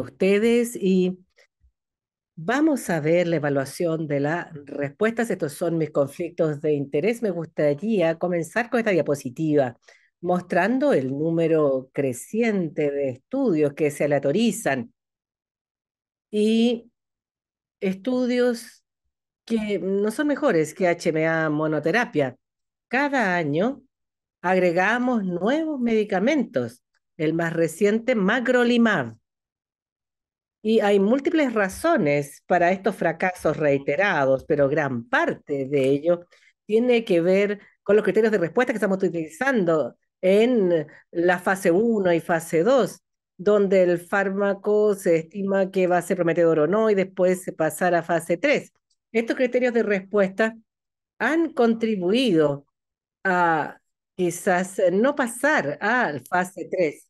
ustedes y vamos a ver la evaluación de las respuestas. Estos son mis conflictos de interés. Me gustaría comenzar con esta diapositiva mostrando el número creciente de estudios que se aleatorizan y estudios que no son mejores que HMA monoterapia. Cada año agregamos nuevos medicamentos. El más reciente, Macrolimab, y hay múltiples razones para estos fracasos reiterados, pero gran parte de ello tiene que ver con los criterios de respuesta que estamos utilizando en la fase 1 y fase 2, donde el fármaco se estima que va a ser prometedor o no y después pasar a fase 3. Estos criterios de respuesta han contribuido a quizás no pasar a fase 3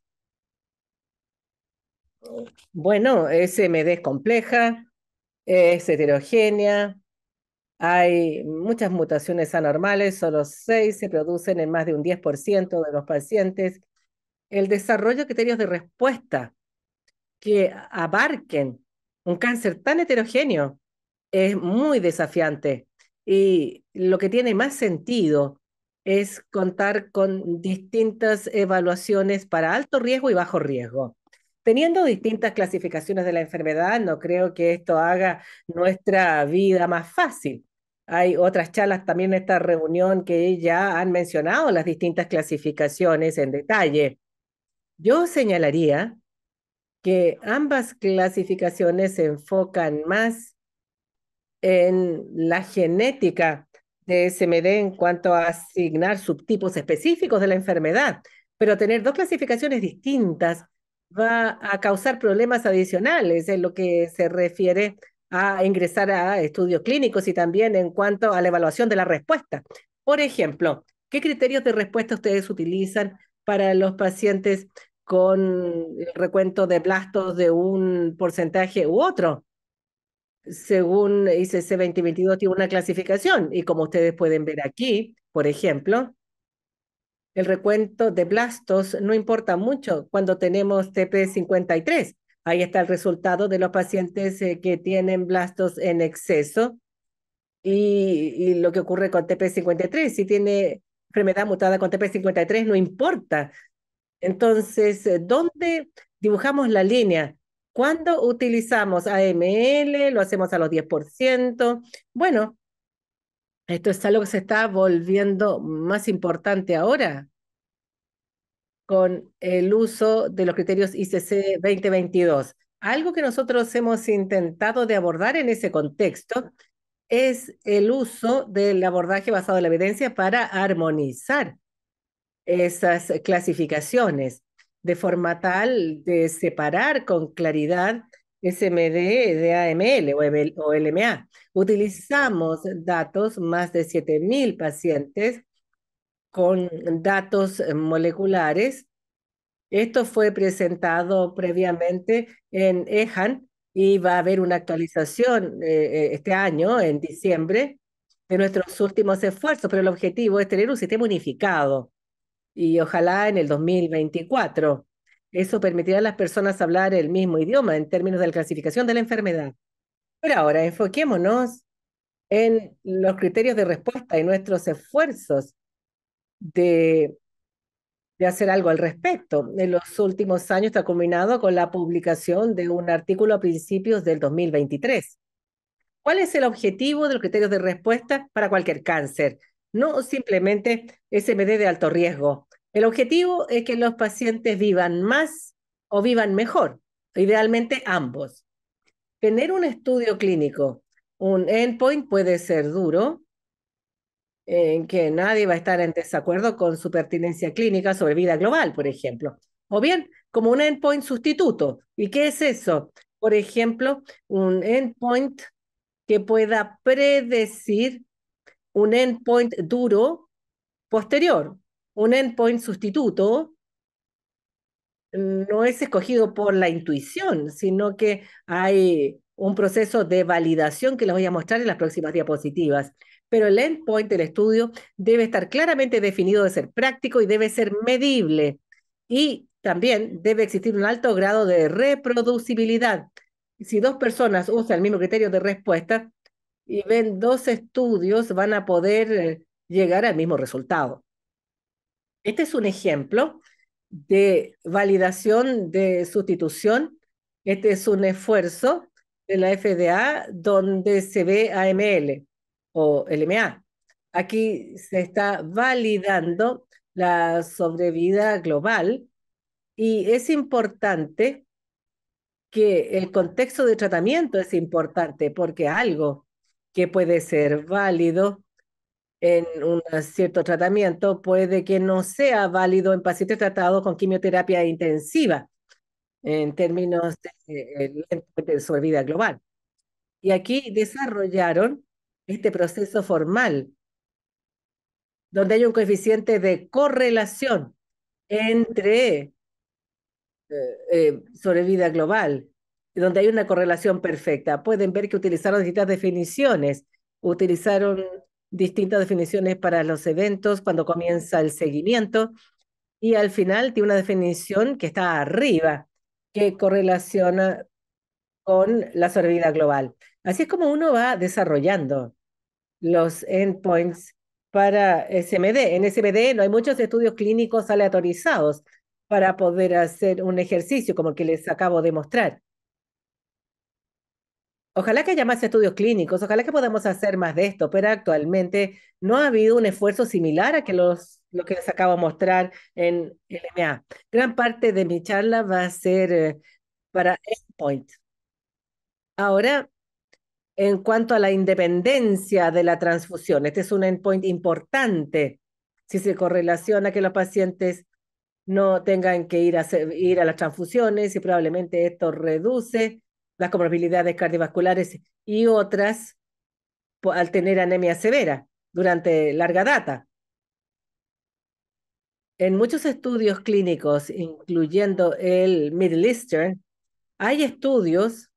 bueno, SMD es compleja, es heterogénea, hay muchas mutaciones anormales, solo seis se producen en más de un 10% de los pacientes. El desarrollo de criterios de respuesta que abarquen un cáncer tan heterogéneo es muy desafiante y lo que tiene más sentido es contar con distintas evaluaciones para alto riesgo y bajo riesgo. Teniendo distintas clasificaciones de la enfermedad, no creo que esto haga nuestra vida más fácil. Hay otras charlas también en esta reunión que ya han mencionado las distintas clasificaciones en detalle. Yo señalaría que ambas clasificaciones se enfocan más en la genética de SMD en cuanto a asignar subtipos específicos de la enfermedad, pero tener dos clasificaciones distintas va a causar problemas adicionales en lo que se refiere a ingresar a estudios clínicos y también en cuanto a la evaluación de la respuesta. Por ejemplo, ¿qué criterios de respuesta ustedes utilizan para los pacientes con recuento de plastos de un porcentaje u otro? Según ICC 2022 tiene una clasificación y como ustedes pueden ver aquí, por ejemplo, el recuento de blastos no importa mucho cuando tenemos TP53. Ahí está el resultado de los pacientes eh, que tienen blastos en exceso y, y lo que ocurre con TP53. Si tiene enfermedad mutada con TP53, no importa. Entonces, eh, ¿dónde dibujamos la línea? ¿Cuándo utilizamos AML? ¿Lo hacemos a los 10%? Bueno, esto es algo que se está volviendo más importante ahora con el uso de los criterios ICC 2022. Algo que nosotros hemos intentado de abordar en ese contexto es el uso del abordaje basado en la evidencia para armonizar esas clasificaciones de forma tal de separar con claridad SMD de AML o e LMA. Utilizamos datos, más de 7.000 pacientes con datos moleculares. Esto fue presentado previamente en EHAN y va a haber una actualización eh, eh, este año, en diciembre, de nuestros últimos esfuerzos, pero el objetivo es tener un sistema unificado y ojalá en el 2024 eso permitirá a las personas hablar el mismo idioma en términos de la clasificación de la enfermedad. Pero ahora enfoquémonos en los criterios de respuesta y nuestros esfuerzos de, de hacer algo al respecto. En los últimos años está combinado con la publicación de un artículo a principios del 2023. ¿Cuál es el objetivo de los criterios de respuesta para cualquier cáncer? No simplemente SMD de alto riesgo, el objetivo es que los pacientes vivan más o vivan mejor, idealmente ambos. Tener un estudio clínico, un endpoint puede ser duro, en que nadie va a estar en desacuerdo con su pertinencia clínica sobre vida global, por ejemplo. O bien, como un endpoint sustituto. ¿Y qué es eso? Por ejemplo, un endpoint que pueda predecir un endpoint duro posterior, un endpoint sustituto no es escogido por la intuición, sino que hay un proceso de validación que les voy a mostrar en las próximas diapositivas. Pero el endpoint del estudio debe estar claramente definido, de ser práctico y debe ser medible. Y también debe existir un alto grado de reproducibilidad. Si dos personas usan el mismo criterio de respuesta y ven dos estudios, van a poder eh, llegar al mismo resultado. Este es un ejemplo de validación de sustitución. Este es un esfuerzo de la FDA donde se ve AML o LMA. Aquí se está validando la sobrevida global y es importante que el contexto de tratamiento es importante porque algo que puede ser válido en un cierto tratamiento puede que no sea válido en pacientes tratados con quimioterapia intensiva en términos de, eh, sobrevida global. Y aquí desarrollaron este proceso formal, donde hay un coeficiente de correlación entre eh, eh sobrevida global, donde hay una correlación perfecta. Pueden ver que utilizaron distintas definiciones, utilizaron distintas definiciones para los eventos, cuando comienza el seguimiento, y al final tiene una definición que está arriba, que correlaciona con la sobrevida global. Así es como uno va desarrollando los endpoints para SMD. En SMD no hay muchos estudios clínicos aleatorizados para poder hacer un ejercicio como el que les acabo de mostrar. Ojalá que haya más estudios clínicos, ojalá que podamos hacer más de esto, pero actualmente no ha habido un esfuerzo similar a que los, lo que les acabo de mostrar en el Gran parte de mi charla va a ser eh, para Endpoint. Ahora, en cuanto a la independencia de la transfusión, este es un endpoint importante si se correlaciona que los pacientes no tengan que ir a, ir a las transfusiones y probablemente esto reduce las comorbilidades cardiovasculares y otras al tener anemia severa durante larga data. En muchos estudios clínicos, incluyendo el Middle Eastern, hay estudios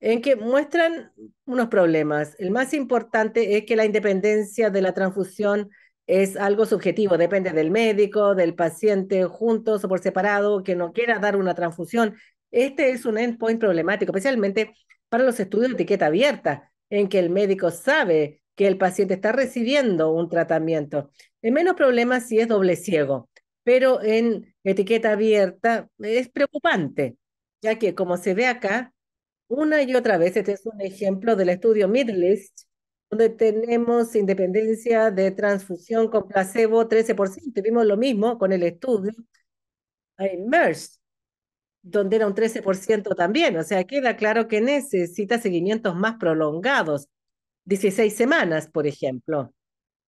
en que muestran unos problemas. El más importante es que la independencia de la transfusión es algo subjetivo, depende del médico, del paciente juntos o por separado, que no quiera dar una transfusión este es un endpoint problemático, especialmente para los estudios de etiqueta abierta, en que el médico sabe que el paciente está recibiendo un tratamiento. En menos problema si es doble ciego, pero en etiqueta abierta es preocupante, ya que como se ve acá, una y otra vez, este es un ejemplo del estudio Midlist, donde tenemos independencia de transfusión con placebo 13%, vimos lo mismo con el estudio IMERS, donde era un 13% también. O sea, queda claro que necesita seguimientos más prolongados, 16 semanas, por ejemplo.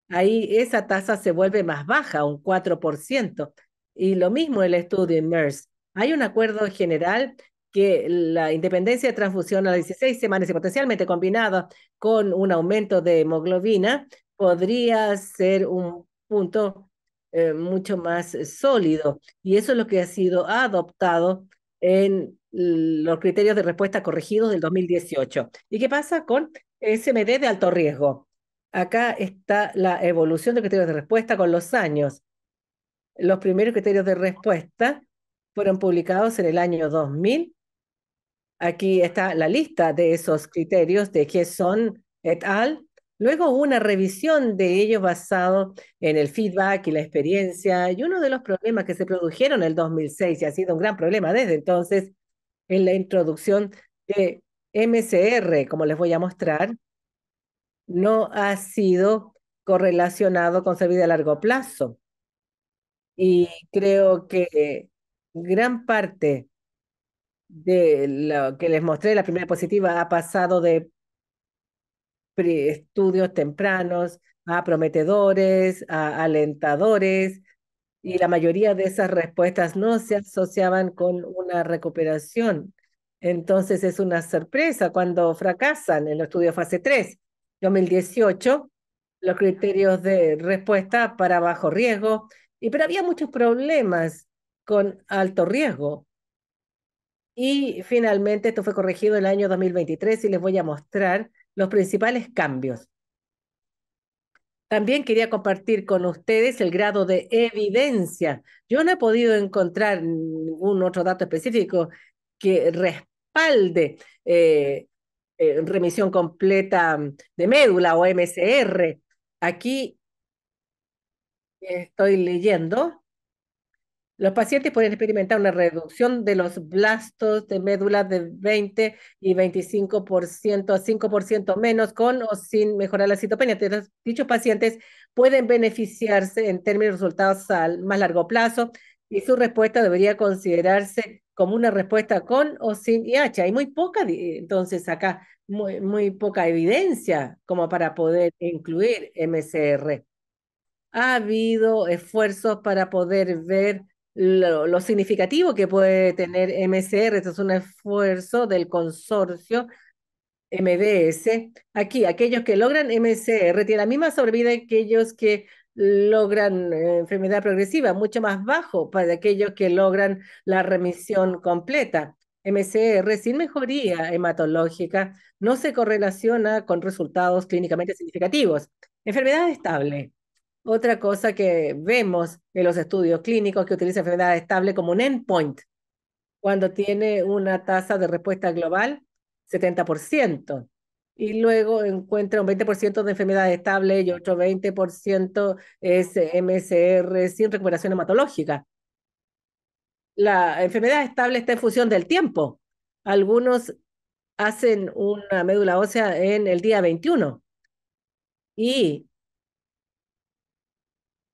Ahí esa tasa se vuelve más baja, un 4%. Y lo mismo el estudio MERS. Hay un acuerdo general que la independencia de transfusión a las 16 semanas y potencialmente combinada con un aumento de hemoglobina podría ser un punto eh, mucho más eh, sólido. Y eso es lo que ha sido adoptado en los criterios de respuesta corregidos del 2018. ¿Y qué pasa con SMD de alto riesgo? Acá está la evolución de criterios de respuesta con los años. Los primeros criterios de respuesta fueron publicados en el año 2000. Aquí está la lista de esos criterios de qué son et al Luego hubo una revisión de ello basado en el feedback y la experiencia y uno de los problemas que se produjeron en el 2006 y ha sido un gran problema desde entonces en la introducción de MCR, como les voy a mostrar, no ha sido correlacionado con servicio a largo plazo. Y creo que gran parte de lo que les mostré, la primera positiva, ha pasado de estudios tempranos, a prometedores, a alentadores, y la mayoría de esas respuestas no se asociaban con una recuperación. Entonces es una sorpresa cuando fracasan en el estudio fase 3. 2018, los criterios de respuesta para bajo riesgo, y pero había muchos problemas con alto riesgo. Y finalmente esto fue corregido en el año 2023 y les voy a mostrar los principales cambios. También quería compartir con ustedes el grado de evidencia. Yo no he podido encontrar ningún otro dato específico que respalde eh, eh, remisión completa de médula o MCR. Aquí estoy leyendo los pacientes pueden experimentar una reducción de los blastos de médula de 20 y 25% a 5% menos con o sin mejorar la citopenia. dichos pacientes pueden beneficiarse en términos de resultados a más largo plazo y su respuesta debería considerarse como una respuesta con o sin IH. Hay muy poca, entonces acá, muy, muy poca evidencia como para poder incluir MCR. Ha habido esfuerzos para poder ver lo, significativo que puede tener MCR. esto es un esfuerzo del consorcio MDS. Aquí, aquellos que logran MCR tienen la misma sobrevida que aquellos que logran eh, enfermedad progresiva, mucho más bajo para aquellos que logran la remisión completa. MCR sin mejoría hematológica no se correlaciona con resultados clínicamente significativos. Enfermedad estable. Otra cosa que vemos en los estudios clínicos que utiliza enfermedad estable como un endpoint, cuando tiene una tasa de respuesta global 70%, y luego encuentra un 20% de enfermedad estable y otro 20% es MCR sin recuperación hematológica. La enfermedad estable está en función del tiempo. Algunos hacen una médula ósea en el día 21 y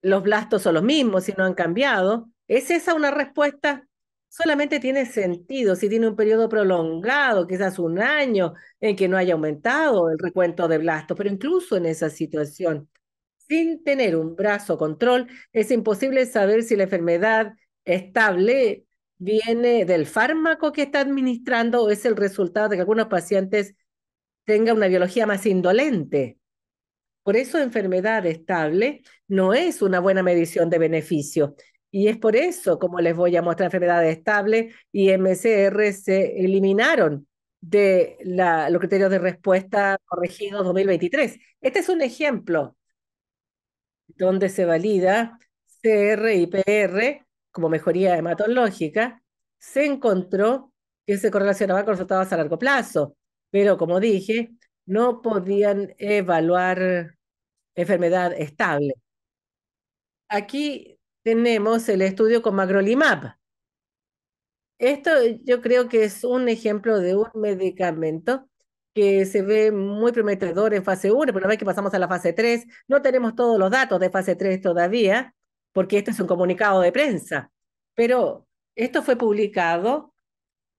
los blastos son los mismos, si no han cambiado. ¿Es esa una respuesta? Solamente tiene sentido si tiene un periodo prolongado, quizás un año, en que no haya aumentado el recuento de blastos, pero incluso en esa situación, sin tener un brazo control, es imposible saber si la enfermedad estable viene del fármaco que está administrando o es el resultado de que algunos pacientes tengan una biología más indolente. Por eso enfermedad estable no es una buena medición de beneficio. Y es por eso, como les voy a mostrar, enfermedad estable y MCR se eliminaron de la, los criterios de respuesta corregidos 2023. Este es un ejemplo donde se valida CR y PR como mejoría hematológica. Se encontró que se correlacionaba con resultados a largo plazo, pero como dije, no podían evaluar enfermedad estable. Aquí tenemos el estudio con magrolimab. Esto yo creo que es un ejemplo de un medicamento que se ve muy prometedor en fase 1, pero una vez que pasamos a la fase 3, no tenemos todos los datos de fase 3 todavía, porque esto es un comunicado de prensa. Pero esto fue publicado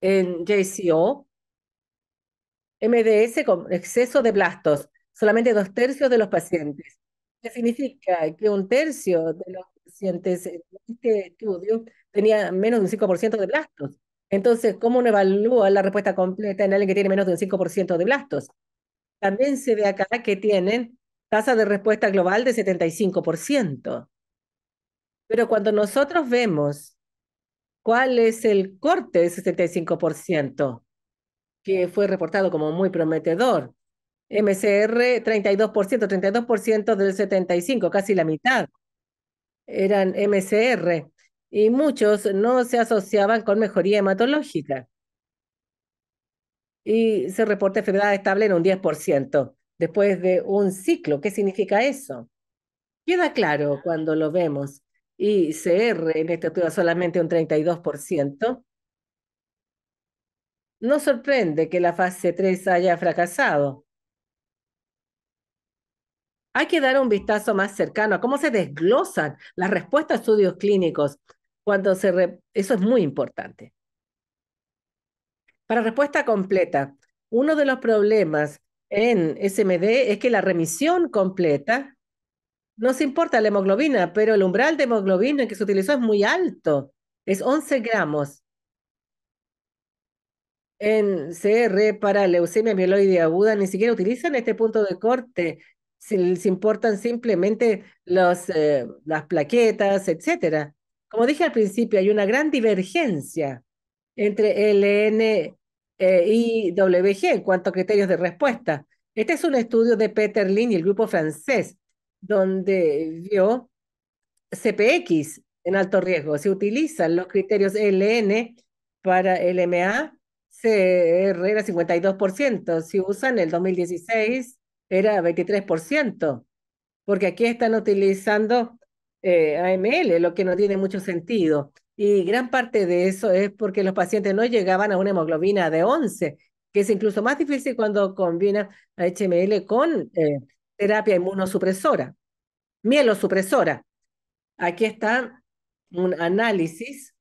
en JCO MDS con exceso de blastos, solamente dos tercios de los pacientes. ¿Qué significa? Que un tercio de los pacientes en eh, este estudio tenía menos de un 5% de blastos. Entonces, ¿cómo uno evalúa la respuesta completa en alguien que tiene menos de un 5% de blastos? También se ve acá que tienen tasa de respuesta global de 75%. Pero cuando nosotros vemos cuál es el corte de 65%, que fue reportado como muy prometedor. MCR 32%, 32% del 75, casi la mitad eran MCR y muchos no se asociaban con mejoría hematológica. Y se reporta enfermedad estable en un 10% después de un ciclo. ¿Qué significa eso? Queda claro cuando lo vemos. Y CR en este estudio solamente un 32%. No sorprende que la fase 3 haya fracasado. Hay que dar un vistazo más cercano a cómo se desglosan las respuestas a estudios clínicos cuando se... Eso es muy importante. Para respuesta completa, uno de los problemas en SMD es que la remisión completa, no se importa la hemoglobina, pero el umbral de hemoglobina que se utilizó es muy alto, es 11 gramos en CR para leucemia mieloide aguda ni siquiera utilizan este punto de corte, se, importan simplemente eh, las plaquetas, etc. Como dije al principio, hay una gran divergencia entre e LN y e WG en cuanto a criterios de respuesta. Este es un estudio de Peter Lin y el grupo francés, donde vio CPX en alto riesgo. Se utilizan los criterios e LN para LMA eh, era 52%, si usan el 2016 era 23%, porque aquí están utilizando eh, AML, lo que no tiene mucho sentido. Y gran parte de eso es porque los pacientes no llegaban a una hemoglobina de 11, que es incluso más difícil cuando combina HML con eh, terapia inmunosupresora, mielosupresora. Aquí está un análisis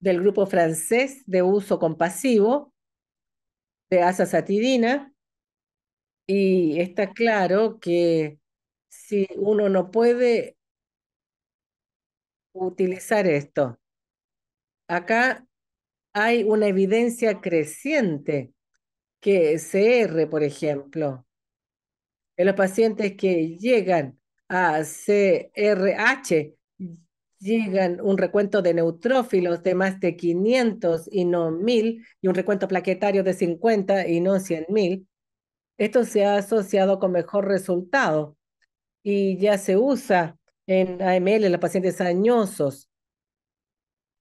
del grupo francés de uso compasivo de asasatidina y está claro que si uno no puede utilizar esto, acá hay una evidencia creciente que e CR, por ejemplo, en los pacientes que llegan a CRH llegan un recuento de neutrófilos de más de 500 y no 1000 y un recuento plaquetario de 50 y no 100.000, esto se ha asociado con mejor resultado y ya se usa en AML, en los pacientes añosos.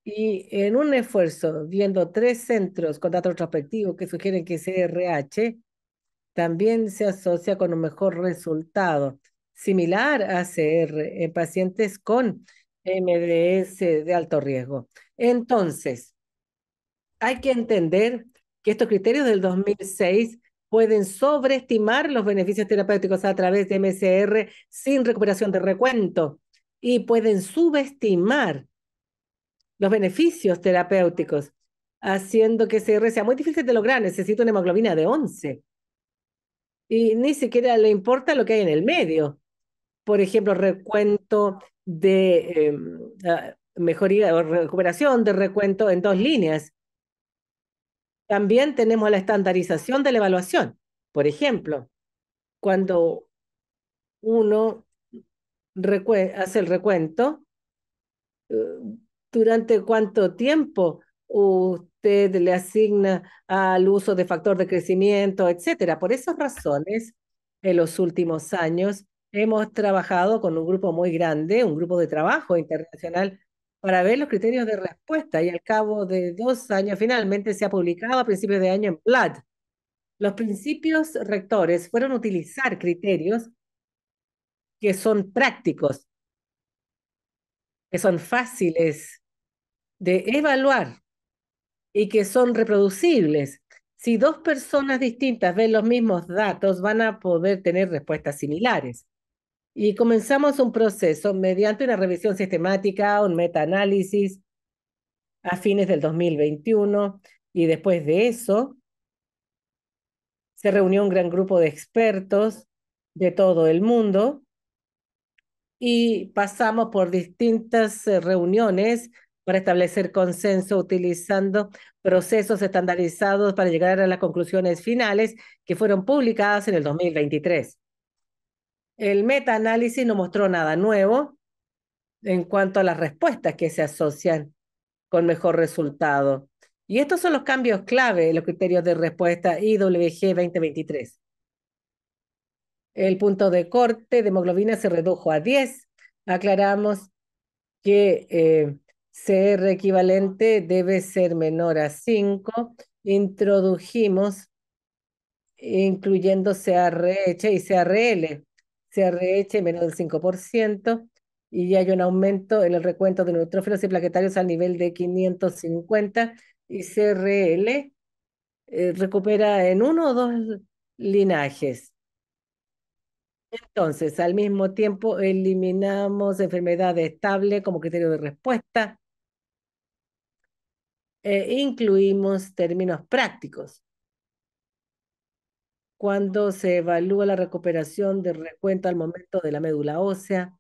Y en un esfuerzo, viendo tres centros con datos retrospectivos que sugieren que CRH también se asocia con un mejor resultado, similar a CR en pacientes con MDS de alto riesgo. Entonces, hay que entender que estos criterios del 2006 pueden sobreestimar los beneficios terapéuticos a través de MCR sin recuperación de recuento y pueden subestimar los beneficios terapéuticos, haciendo que CR sea muy difícil de lograr. Necesito una hemoglobina de 11 y ni siquiera le importa lo que hay en el medio por ejemplo, recuento de em, ah, mejoría o recuperación de recuento en dos líneas. También tenemos la estandarización de la evaluación. Por ejemplo, cuando uno hace el recuento, eh, durante cuánto tiempo usted le asigna al uso de factor de crecimiento, etcétera. Por esas razones, en los últimos años, hemos trabajado con un grupo muy grande, un grupo de trabajo internacional, para ver los criterios de respuesta. Y al cabo de dos años, finalmente se ha publicado a principios de año en PLAD. Los principios rectores fueron utilizar criterios que son prácticos, que son fáciles de evaluar y que son reproducibles. Si dos personas distintas ven los mismos datos, van a poder tener respuestas similares y comenzamos un proceso mediante una revisión sistemática, un metaanálisis a fines del 2021 y después de eso se reunió un gran grupo de expertos de todo el mundo y pasamos por distintas eh, reuniones para establecer consenso utilizando procesos estandarizados para llegar a las conclusiones finales que fueron publicadas en el 2023. El metaanálisis no mostró nada nuevo en cuanto a las respuestas que se asocian con mejor resultado. Y estos son los cambios clave en los criterios de respuesta IWG 2023. El punto de corte de hemoglobina se redujo a 10. Aclaramos que eh, CR equivalente debe ser menor a 5. Introdujimos incluyendo CRH y CRL. CRH menos del 5%, y hay un aumento en el recuento de neutrófilos y plaquetarios al nivel de 550, y CRL eh, recupera en uno o dos linajes. Entonces, al mismo tiempo, eliminamos enfermedades estable como criterio de respuesta. e incluimos términos prácticos cuando se evalúa la recuperación del recuento al momento de la médula ósea.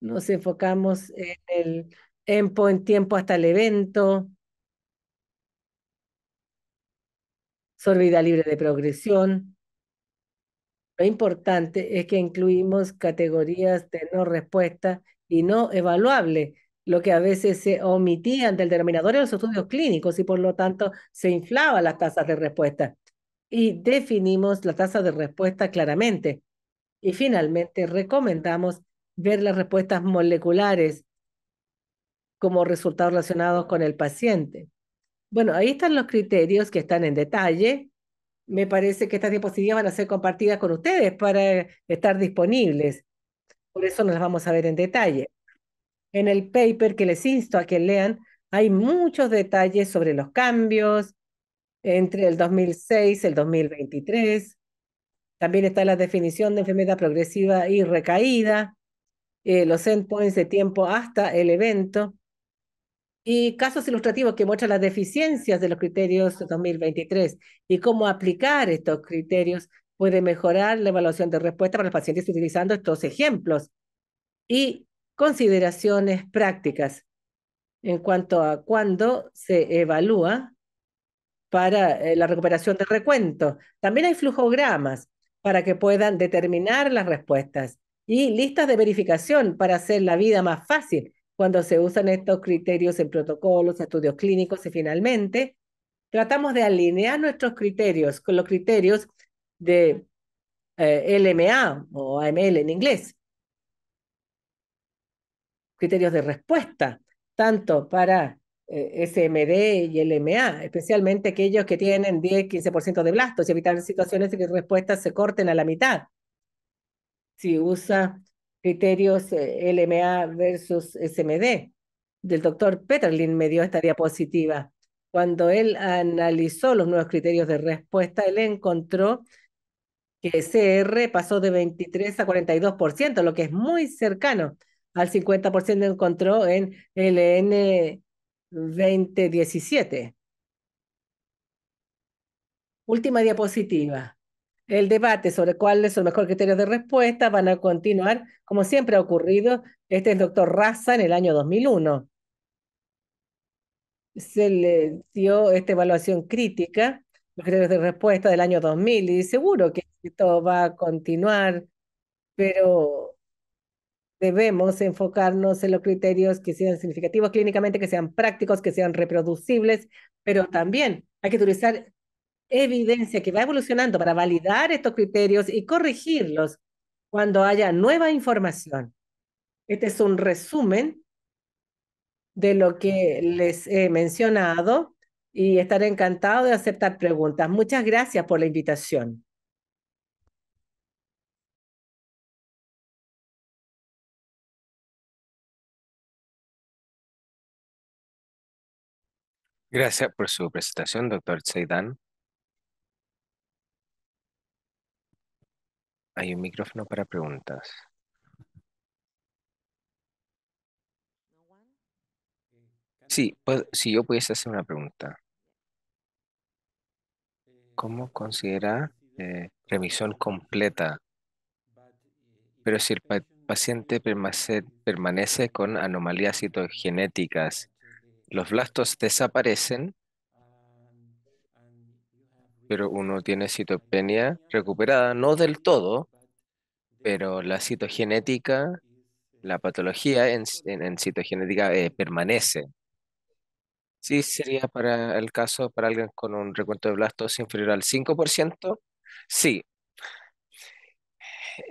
Nos enfocamos en el tiempo hasta el evento. Sorbida libre de progresión. Lo importante es que incluimos categorías de no respuesta y no evaluable, lo que a veces se omitían del denominador en los estudios clínicos y por lo tanto se inflaban las tasas de respuesta y definimos la tasa de respuesta claramente. Y finalmente, recomendamos ver las respuestas moleculares como resultados relacionados con el paciente. Bueno, ahí están los criterios que están en detalle. Me parece que estas diapositivas van a ser compartidas con ustedes para estar disponibles. Por eso no las vamos a ver en detalle. En el paper que les insto a que lean, hay muchos detalles sobre los cambios, entre el 2006 y el 2023. También está la definición de enfermedad progresiva y recaída, eh, los endpoints de tiempo hasta el evento y casos ilustrativos que muestran las deficiencias de los criterios 2023 y cómo aplicar estos criterios puede mejorar la evaluación de respuesta para los pacientes utilizando estos ejemplos y consideraciones prácticas en cuanto a cuándo se evalúa para eh, la recuperación del recuento. También hay flujogramas para que puedan determinar las respuestas y listas de verificación para hacer la vida más fácil cuando se usan estos criterios en protocolos, estudios clínicos y finalmente tratamos de alinear nuestros criterios con los criterios de eh, LMA o AML en inglés. Criterios de respuesta, tanto para eh, SMD y LMA, especialmente aquellos que tienen 10-15% de blastos y evitar situaciones en que respuestas se corten a la mitad. Si usa criterios eh, LMA versus SMD, del doctor Peterlin me dio esta diapositiva. Cuando él analizó los nuevos criterios de respuesta, él encontró que CR pasó de 23 a 42%, lo que es muy cercano al 50% encontró en LN 2017. Última diapositiva. El debate sobre cuáles son los mejores criterios de respuesta van a continuar, como siempre ha ocurrido. Este es el doctor Raza en el año 2001. Se le dio esta evaluación crítica, los criterios de respuesta del año 2000, y seguro que esto va a continuar, pero debemos enfocarnos en los criterios que sean significativos clínicamente, que sean prácticos, que sean reproducibles, pero también hay que utilizar evidencia que va evolucionando para validar estos criterios y corregirlos cuando haya nueva información. Este es un resumen de lo que les he mencionado y estaré encantado de aceptar preguntas. Muchas gracias por la invitación. Gracias por su presentación, doctor Zeidan. Hay un micrófono para preguntas. Sí, pues, si yo pudiese hacer una pregunta. ¿Cómo considera eh, remisión completa? Pero si el paciente permanece, permanece con anomalías citogenéticas los blastos desaparecen, pero uno tiene citopenia recuperada, no del todo, pero la citogenética, la patología en, en, citogenética eh, permanece. Sí, sería para el caso, para alguien con un recuento de blastos inferior al 5%. Sí.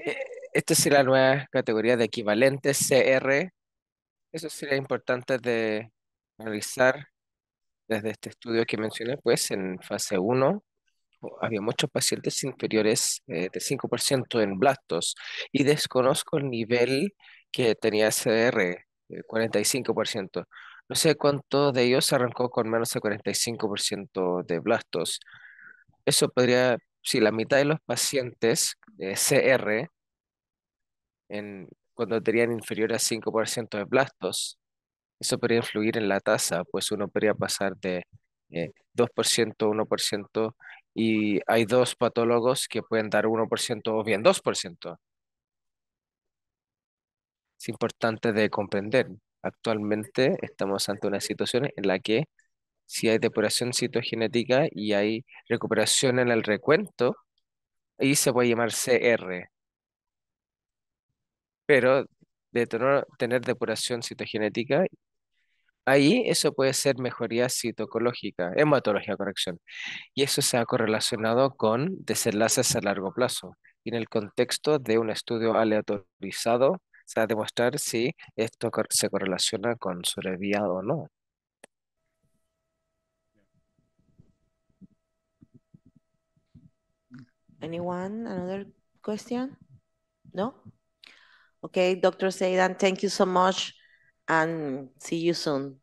Eh, esta es la nueva categoría de equivalentes CR. Eso sería importante de analizar desde este estudio que mencioné, pues en fase 1 había muchos pacientes inferiores eh, de 5% en blastos y desconozco el nivel que tenía CR, 45%. Eh, no sé cuántos de ellos arrancó con menos de 45% de blastos. Eso podría, si la mitad de los pacientes de CR cuando tenían inferior a 5% de blastos, eso podría influir en la tasa, pues uno podría pasar de eh, 2%, 1%, y hay dos patólogos que pueden dar 1% o bien 2%. Es importante de comprender. Actualmente estamos ante una situación en la que si hay depuración citogenética y hay recuperación en el recuento, ahí se puede llamar CR. Pero de tener depuración citogenética Ahí eso puede ser mejoría citocológica, hematología, corrección. Y eso se ha correlacionado con desenlaces a largo plazo. Y en el contexto de un estudio aleatorizado, se va a demostrar si esto se correlaciona con sobrevía o no. Anyone? Another question? No? Okay, doctor Seidan, thank you so much. and see you soon.